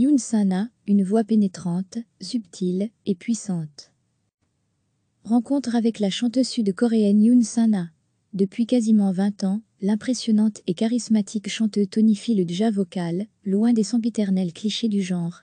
Yoon Sana, une voix pénétrante, subtile et puissante. Rencontre avec la chanteuse sud-coréenne Yoon Sana. Depuis quasiment 20 ans, l'impressionnante et charismatique chanteuse tonifie le déjà vocal, loin des sempiternels clichés du genre.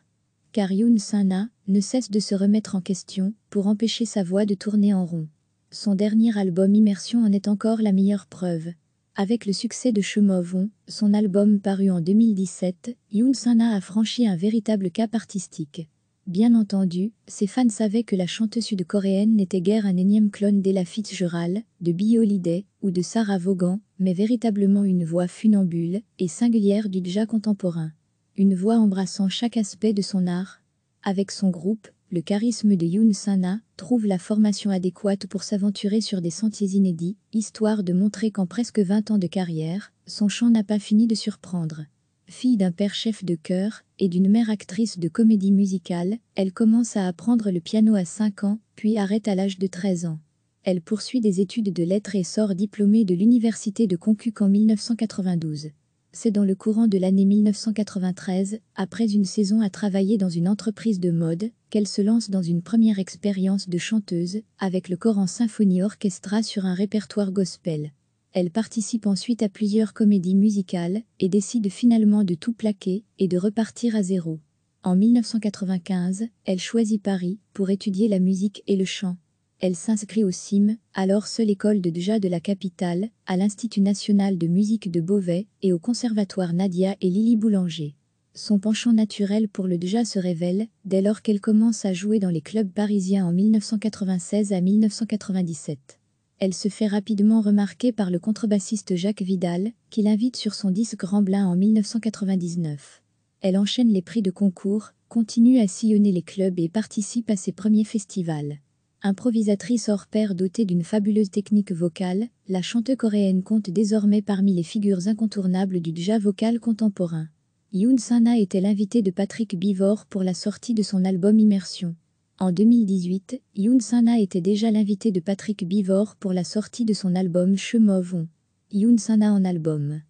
Car Yoon Sana ne cesse de se remettre en question pour empêcher sa voix de tourner en rond. Son dernier album Immersion en est encore la meilleure preuve. Avec le succès de Chemovon, son album paru en 2017, Yoon Sana a franchi un véritable cap artistique. Bien entendu, ses fans savaient que la chanteuse sud-coréenne n'était guère un énième clone d'Ella Fitzgerald, de Billie Holiday ou de Sarah Vaughan, mais véritablement une voix funambule et singulière du jazz contemporain. Une voix embrassant chaque aspect de son art. Avec son groupe, le charisme de Yoon Sana trouve la formation adéquate pour s'aventurer sur des sentiers inédits, histoire de montrer qu'en presque 20 ans de carrière, son chant n'a pas fini de surprendre. Fille d'un père chef de chœur et d'une mère actrice de comédie musicale, elle commence à apprendre le piano à 5 ans, puis arrête à l'âge de 13 ans. Elle poursuit des études de lettres et sort diplômée de l'université de Konkuk en 1992 c'est dans le courant de l'année 1993, après une saison à travailler dans une entreprise de mode, qu'elle se lance dans une première expérience de chanteuse, avec le Coran Symphonie Orchestra sur un répertoire gospel. Elle participe ensuite à plusieurs comédies musicales et décide finalement de tout plaquer et de repartir à zéro. En 1995, elle choisit Paris pour étudier la musique et le chant. Elle s'inscrit au CIM, alors seule école de déjà de la capitale, à l'Institut national de musique de Beauvais et au conservatoire Nadia et Lily Boulanger. Son penchant naturel pour le déjà se révèle dès lors qu'elle commence à jouer dans les clubs parisiens en 1996 à 1997. Elle se fait rapidement remarquer par le contrebassiste Jacques Vidal, qui l'invite sur son disque Ramblin en 1999. Elle enchaîne les prix de concours, continue à sillonner les clubs et participe à ses premiers festivals. Improvisatrice hors pair dotée d'une fabuleuse technique vocale, la chanteuse coréenne compte désormais parmi les figures incontournables du jazz vocal contemporain. Yoon Sana était l'invité de Patrick Bivor pour la sortie de son album Immersion. En 2018, Yoon Sana était déjà l'invité de Patrick Bivor pour la sortie de son album Chemovon. Yoon Sana en album.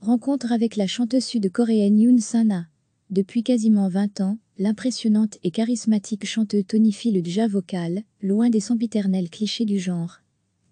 Rencontre avec la chanteuse sud-coréenne Yoon Sana. Depuis quasiment 20 ans, l'impressionnante et charismatique chanteuse tonifie le déjà vocal, loin des sempiternels clichés du genre.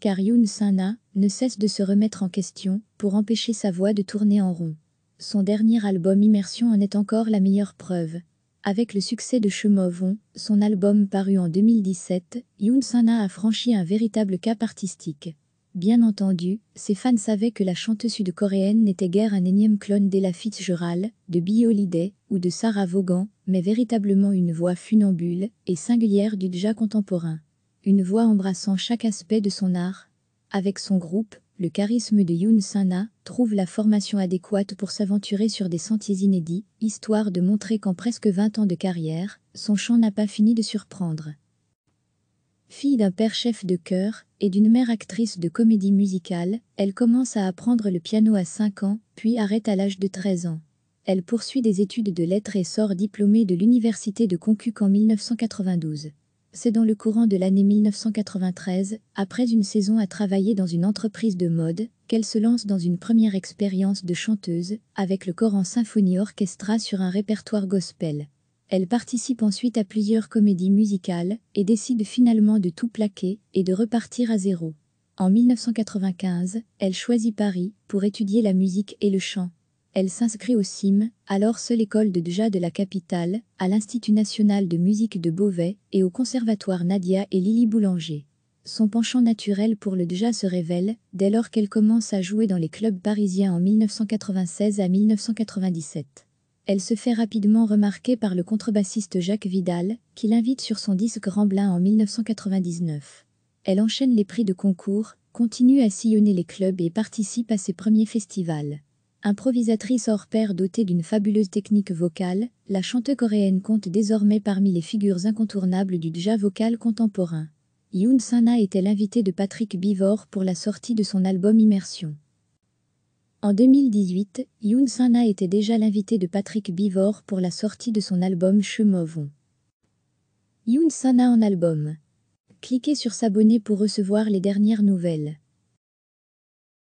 Car Yoon Sana ne cesse de se remettre en question pour empêcher sa voix de tourner en rond. Son dernier album Immersion en est encore la meilleure preuve. Avec le succès de Chemovon, son album paru en 2017, Yoon Sana a franchi un véritable cap artistique. Bien entendu, ses fans savaient que la chanteuse sud-coréenne n'était guère un énième clone d'Ella Fitzgerald, de Billie Holiday ou de Sarah Vaughan, mais véritablement une voix funambule et singulière du déjà contemporain. Une voix embrassant chaque aspect de son art. Avec son groupe, le charisme de Yoon Sana trouve la formation adéquate pour s'aventurer sur des sentiers inédits, histoire de montrer qu'en presque 20 ans de carrière, son chant n'a pas fini de surprendre. Fille d'un père chef de chœur et d'une mère actrice de comédie musicale, elle commence à apprendre le piano à 5 ans, puis arrête à l'âge de 13 ans. Elle poursuit des études de lettres et sort diplômée de l'université de Concuc en 1992. C'est dans le courant de l'année 1993, après une saison à travailler dans une entreprise de mode, qu'elle se lance dans une première expérience de chanteuse avec le Coran Symphonie Orchestra sur un répertoire gospel. Elle participe ensuite à plusieurs comédies musicales et décide finalement de tout plaquer et de repartir à zéro. En 1995, elle choisit Paris pour étudier la musique et le chant. Elle s'inscrit au CIM, alors seule école de déjà de la capitale, à l'Institut national de musique de Beauvais et au conservatoire Nadia et Lily Boulanger. Son penchant naturel pour le déjà se révèle dès lors qu'elle commence à jouer dans les clubs parisiens en 1996 à 1997. Elle se fait rapidement remarquer par le contrebassiste Jacques Vidal, qui l'invite sur son disque Ramblin en 1999. Elle enchaîne les prix de concours, continue à sillonner les clubs et participe à ses premiers festivals. Improvisatrice hors pair dotée d'une fabuleuse technique vocale, la chanteuse coréenne compte désormais parmi les figures incontournables du déjà vocal contemporain. Yoon Sana était l'invité de Patrick Bivor pour la sortie de son album Immersion. En 2018, Yoon Sana était déjà l'invité de Patrick Bivor pour la sortie de son album Chemovon. Yoon Sana en album. Cliquez sur s'abonner pour recevoir les dernières nouvelles.